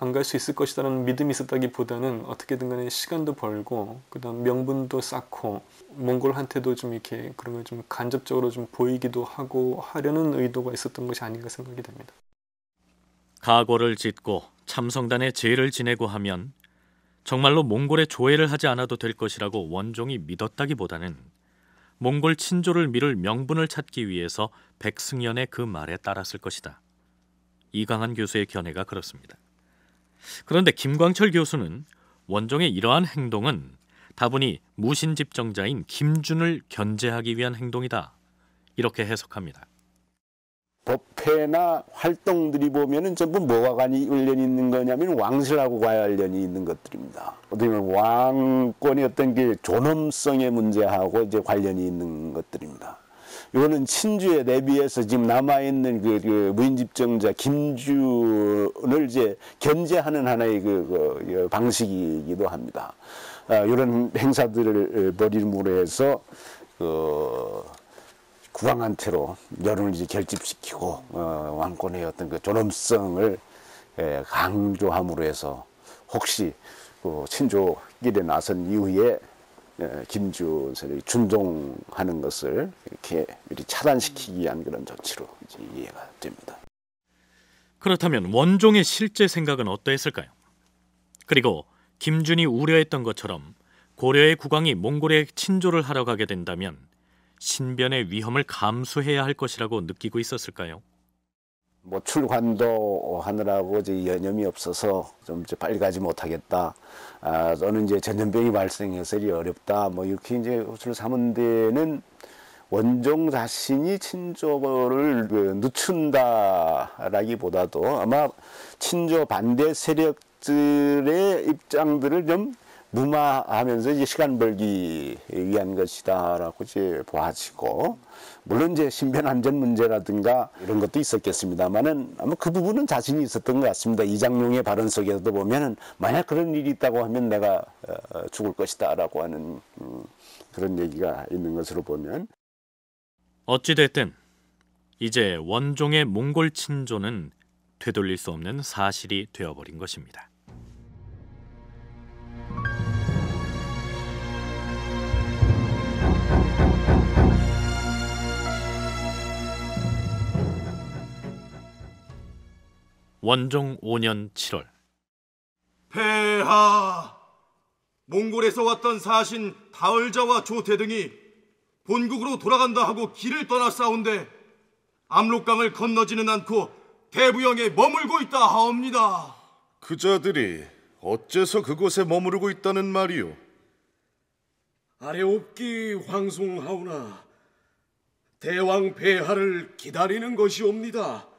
안갈수 있을 것이라는 믿음이 있었다기보다는 어떻게든 간에 시간도 벌고 그다음 명분도 쌓고 몽골한테도 좀 이렇게 그런 걸좀 간접적으로 좀 보이기도 하고 하려는 의도가 있었던 것이 아닌가 생각이 됩니다. 각오를 짓고 참성단의 제를 의 지내고 하면 정말로 몽골의 조회를 하지 않아도 될 것이라고 원종이 믿었다기보다는 몽골 친조를 미룰 명분을 찾기 위해서 백승연의 그 말에 따랐을 것이다. 이강한 교수의 견해가 그렇습니다. 그런데 김광철 교수는 원종의 이러한 행동은 다분히 무신집정자인 김준을 견제하기 위한 행동이다. 이렇게 해석합니다. 법회나 활동들이 보면은 전부 뭐와 관련이 있는 거냐면 왕실하고 관련이 있는 것들입니다. 어떻게 보면 왕권의 어떤 게 존엄성의 문제하고 이제 관련이 있는 것들입니다. 이거는 신주의 내비에서 지금 남아있는 그, 그 무인집정자 김주를 이제 견제하는 하나의 그, 그 예, 방식이기도 합니다. 아, 이런 행사들을 벌임으로 예, 해서 그 어, 국왕한테로 여론을 이제 결집시키고 어, 왕권의 어떤 그 존엄성을 에, 예, 강조함으로 해서 혹시 그친조길에 나선 이후에 네, 김준 세력이 준동하는 것을 이렇게 미리 차단시키기 위한 그런 조치로 이해가 제이 됩니다. 그렇다면 원종의 실제 생각은 어떠했을까요? 그리고 김준이 우려했던 것처럼 고려의 국왕이 몽골에 친조를 하러 가게 된다면 신변의 위험을 감수해야 할 것이라고 느끼고 있었을까요? 뭐 출관도 하느라고 이제 여념이 없어서 좀 이제 빨리 가지 못하겠다. 아, 또는 이제 전염병이 발생해서 이 어렵다. 뭐 이렇게 이제 호출을 삼은 데는 원종 자신이 친조를 그 늦춘다라기보다도 아마 친조 반대 세력들의 입장들을 좀 무마하면서 이제 시간 벌기 위한 것이다라고 이제 보아지고 물론 이제 신변 안전 문제라든가 이런 것도 있었겠습니다만은 아마 그 부분은 자신이 있었던 것 같습니다. 이장용의 발언 속에서도 보면은 만약 그런 일이 있다고 하면 내가 어, 어, 죽을 것이다라고 하는 음, 그런 얘기가 있는 것으로 보면 어찌됐든 이제 원종의 몽골 친조는 되돌릴 수 없는 사실이 되어버린 것입니다. 원종 5년 7월 폐하 몽골에서 왔던 사신 다을자와 조태 등이 본국으로 돌아간다 하고 길을 떠나 싸운데 압록강을 건너지는 않고 대부영에 머물고 있다 하옵니다. 그자들이 어째서 그곳에 머무르고 있다는 말이오? 아래옵기 황송하오나 대왕 폐하를 기다리는 것이옵니다.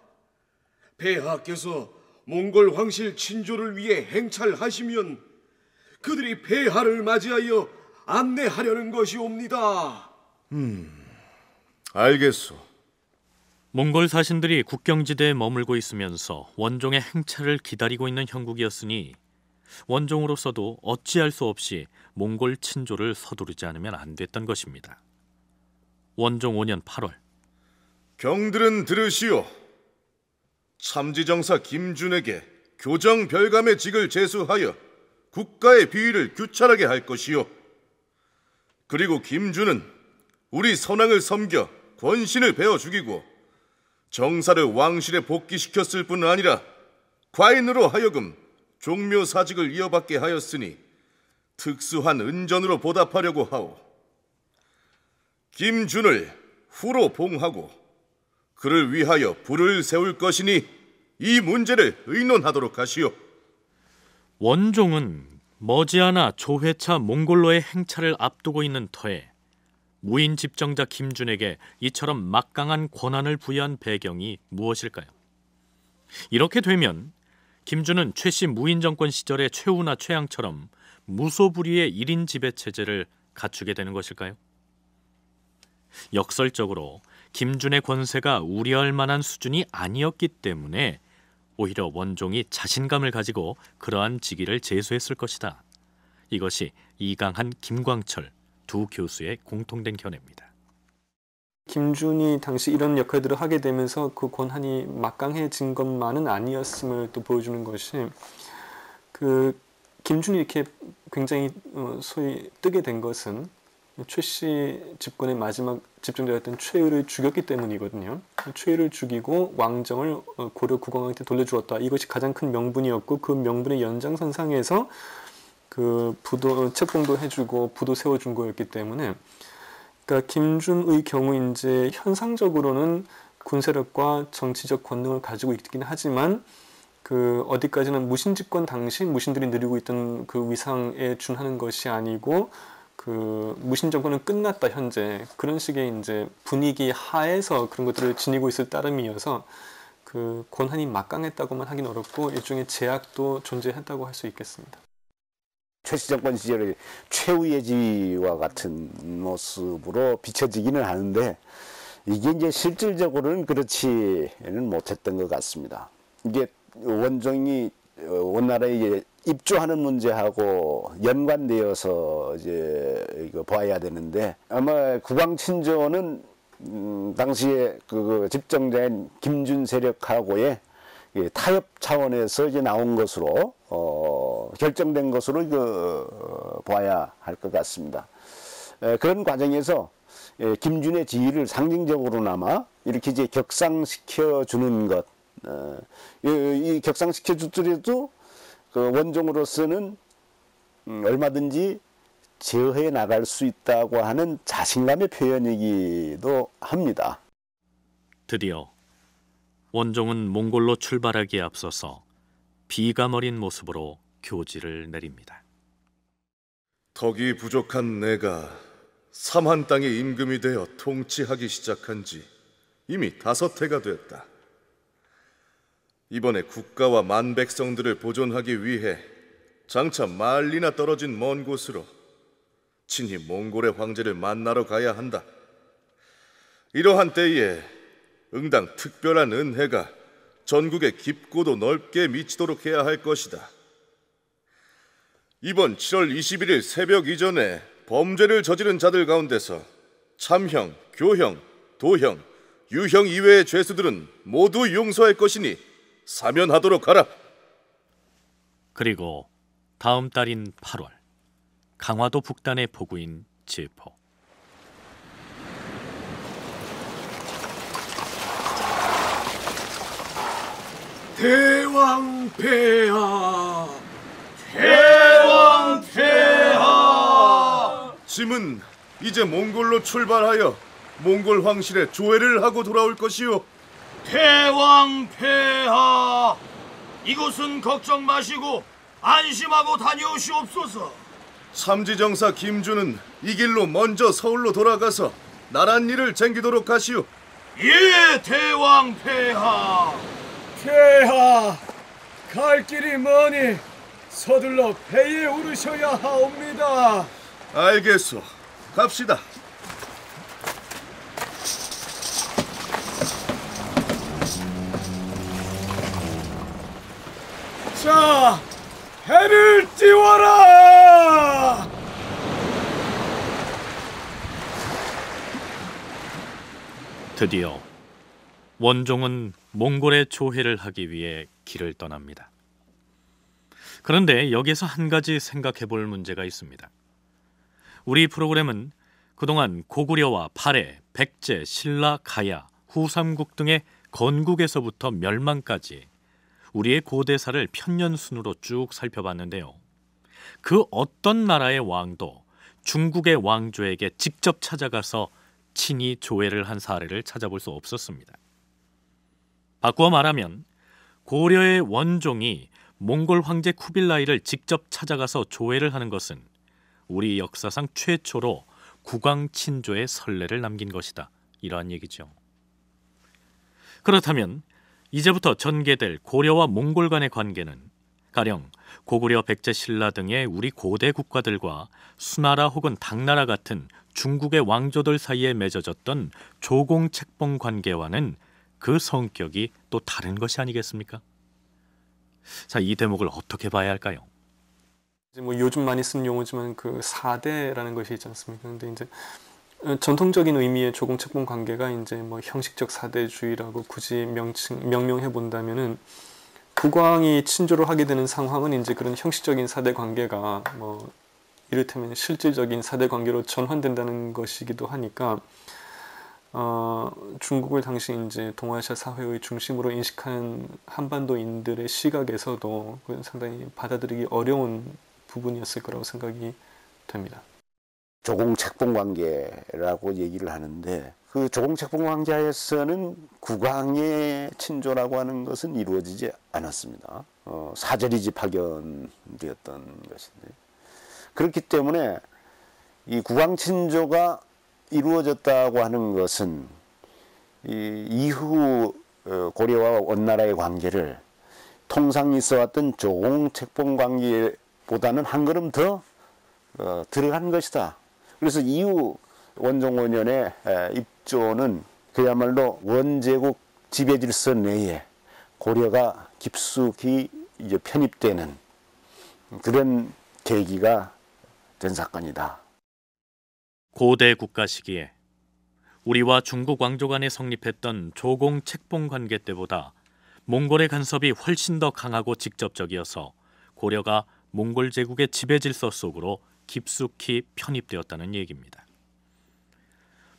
폐하께서 몽골 황실 친조를 위해 행찰하시면 그들이 폐하를 맞이하여 안내하려는 것이옵니다. 음, 알겠소. 몽골 사신들이 국경지대에 머물고 있으면서 원종의 행차를 기다리고 있는 형국이었으니 원종으로서도 어찌할 수 없이 몽골 친조를 서두르지 않으면 안 됐던 것입니다. 원종 5년 8월 경들은 들으시오. 참지정사 김준에게 교정 별감의 직을 제수하여 국가의 비위를 규찰하게 할 것이요. 그리고 김준은 우리 선왕을 섬겨 권신을 베어 죽이고 정사를 왕실에 복귀시켰을 뿐 아니라 과인으로 하여금 종묘 사직을 이어받게 하였으니 특수한 은전으로 보답하려고 하오. 김준을 후로 봉하고 그를 위하여 불을 세울 것이니 이 문제를 의논하도록 하시오. 원종은 머지않아 조회차 몽골로의 행차를 앞두고 있는 터에 무인 집정자 김준에게 이처럼 막강한 권한을 부여한 배경이 무엇일까요? 이렇게 되면 김준은 최씨 무인 정권 시절의 최우나 최양처럼 무소불위의 1인 지배 체제를 갖추게 되는 것일까요? 역설적으로 김준의 권세가 우려할 만한 수준이 아니었기 때문에 오히려 원종이 자신감을 가지고 그러한 직위를 제수했을 것이다. 이것이 이강한 김광철 두 교수의 공통된 견해입니다. 김준이 당시 이런 역할들을 하게 되면서 그 권한이 막강해진 것만은 아니었음을 또 보여주는 것이 그 김준이 이렇게 굉장히 어, 소위 뜨게 된 것은 최씨 집권의 마지막 집중자였던 최의를 죽였기 때문이거든요. 최의를 죽이고 왕정을 어, 고려 국왕한테 돌려주었다. 이것이 가장 큰 명분이었고 그 명분의 연장선상에서 그 부도 어, 책봉도 해주고 부도 세워준 거였기 때문에 그러니까 김준의 경우 이제 현상적으로는 군세력과 정치적 권능을 가지고 있긴 하지만 그 어디까지는 무신 집권 당시 무신들이 누리고 있던 그 위상에 준하는 것이 아니고 그무신정으로는 끝났다 현재 그런 식의 이제 분위기 하에서 그런 것들을 지니고 있을 따름이어서 그 권한이 막강했다고만 하긴 어렵고 일종의 제약도 존재했다고 할 수 있겠습니다. 최씨 정권 시절의 최후의 지위와 같은 모습으로 비춰지기는 하는데 이게 이제 실질적으로는 그렇지는 못했던 것 같습니다. 이게 원종이 어, 원나라에 이제 입주하는 문제하고 연관되어서 이제 이거 봐야 되는데 아마 국왕 친조는 음, 당시에 그, 그 집정자인 김준 세력하고의 타협 차원에서 이제 나온 것으로 어, 결정된 것으로 그 봐야 할 것 같습니다. 에, 그런 과정에서 에, 김준의 지위를 상징적으로나마 이렇게 이제 격상시켜 주는 것 예, 이, 격상시켜 주더라도 그 원종으로서는 음, 얼마든지 제어해 나갈 수 있다고 하는 자신감의 표현이기도 합니다. 드디어 원종은 몽골로 출발하기에 앞서서 비가머린 모습으로 교지를 내립니다. 덕이 부족한 내가 삼한 땅의 임금이 되어 통치하기 시작한 지 이미 다섯 해가 되었다. 이번에 국가와 만 백성들을 보존하기 위해 장차 말리나 떨어진 먼 곳으로 친히 몽골의 황제를 만나러 가야 한다. 이러한 때에 응당 특별한 은혜가 전국에 깊고도 넓게 미치도록 해야 할 것이다. 이번 7월 21일 새벽 이전에 범죄를 저지른 자들 가운데서 참형, 교형, 도형, 유형 이외의 죄수들은 모두 용서할 것이니 사면하도록 하라. 그리고 다음 달인 8월 강화도 북단의 포구인 제포. 대왕폐하 대왕폐하 짐은 이제 몽골로 출발하여 몽골 황실에 조회를 하고 돌아올 것이요 태왕폐하 이곳은 걱정 마시고 안심하고 다녀오시옵소서 삼지정사 김주는 이 길로 먼저 서울로 돌아가서 나란 일을 챙기도록 하시오 예 대왕폐하 폐하 갈 길이 머니 서둘러 배에 오르셔야 하옵니다 알겠소 갑시다 자, 해를 띄워라! 드디어 원종은 몽골의 조회를 하기 위해 길을 떠납니다. 그런데 여기서한 가지 생각해 볼 문제가 있습니다. 우리 프로그램은 그동안 고구려와 파레, 백제, 신라, 가야, 후삼국 등의 건국에서부터 멸망까지 우리의 고대사를 편년순으로 쭉 살펴봤는데요. 그 어떤 나라의 왕도 중국의 왕조에게 직접 찾아가서 친히 조회를 한 사례를 찾아볼 수 없었습니다. 바꾸어 말하면 고려의 원종이 몽골 황제 쿠빌라이를 직접 찾아가서 조회를 하는 것은 우리 역사상 최초로 국왕 친조의 선례를 남긴 것이다. 이러한 얘기죠. 그렇다면 이제부터 전개될 고려와 몽골 간의 관계는 가령 고구려 백제신라 등의 우리 고대 국가들과 수나라 혹은 당나라 같은 중국의 왕조들 사이에 맺어졌던 조공책봉 관계와는 그 성격이 또 다른 것이 아니겠습니까? 자, 이 대목을 어떻게 봐야 할까요? 뭐 요즘 많이 쓰는 용어지만 그 사대라는 것이 있지 않습니까? 근데 이제 어, 전통적인 의미의 조공 책봉 관계가 이제 뭐 형식적 사대주의라고 굳이 명칭 명명해 본다면은 국왕이 친조를 하게 되는 상황은 이제 그런 형식적인 사대 관계가 뭐 이를테면 실질적인 사대 관계로 전환된다는 것이기도 하니까 어, 중국을 당시 이제 동아시아 사회의 중심으로 인식한 한반도인들의 시각에서도 그건 상당히 받아들이기 어려운 부분이었을 거라고 생각이 됩니다. 조공책봉 관계라고 얘기를 하는데 그 조공책봉 관계에서는 국왕의 친조라고 하는 것은 이루어지지 않았습니다. 어, 사절이지 파견되었던 것인데 그렇기 때문에 이 국왕 친조가 이루어졌다고 하는 것은 이 이후 어, 고려와 원나라의 관계를 통상 있어왔던 조공책봉 관계보다는 한 걸음 더 어, 들어간 것이다. 그래서 이후 원종원년의 입조는 그야말로 원제국 지배질서 내에 고려가 깊숙이 이제 편입되는 그런 계기가 된 사건이다. 고대 국가 시기에 우리와 중국 왕조 간에 성립했던 조공 책봉 관계 때보다 몽골의 간섭이 훨씬 더 강하고 직접적이어서 고려가 몽골 제국의 지배 질서 속으로 깊숙이 편입되었다는 얘기입니다.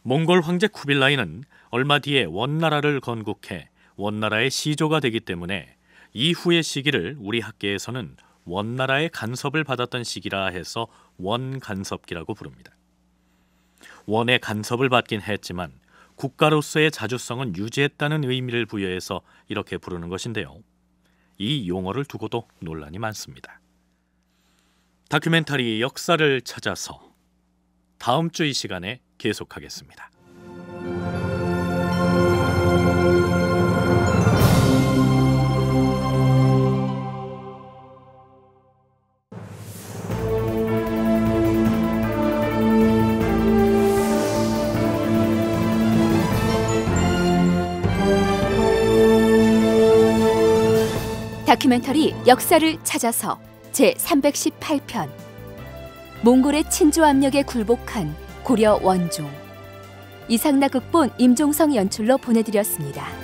몽골 황제 쿠빌라이는 얼마 뒤에 원나라를 건국해 원나라의 시조가 되기 때문에 이후의 시기를 우리 학계에서는 원나라의 간섭을 받았던 시기라 해서 원간섭기라고 부릅니다. 원의 간섭을 받긴 했지만 국가로서의 자주성은 유지했다는 의미를 부여해서 이렇게 부르는 것인데요. 이 용어를 두고도 논란이 많습니다. 다큐멘터리 역사를 찾아서 다음 주 이 시간에 계속하겠습니다. 다큐멘터리 역사를 찾아서 제318편 몽골의 친조 압력에 굴복한 고려 원종 이상나 극본 임종성 연출로 보내드렸습니다.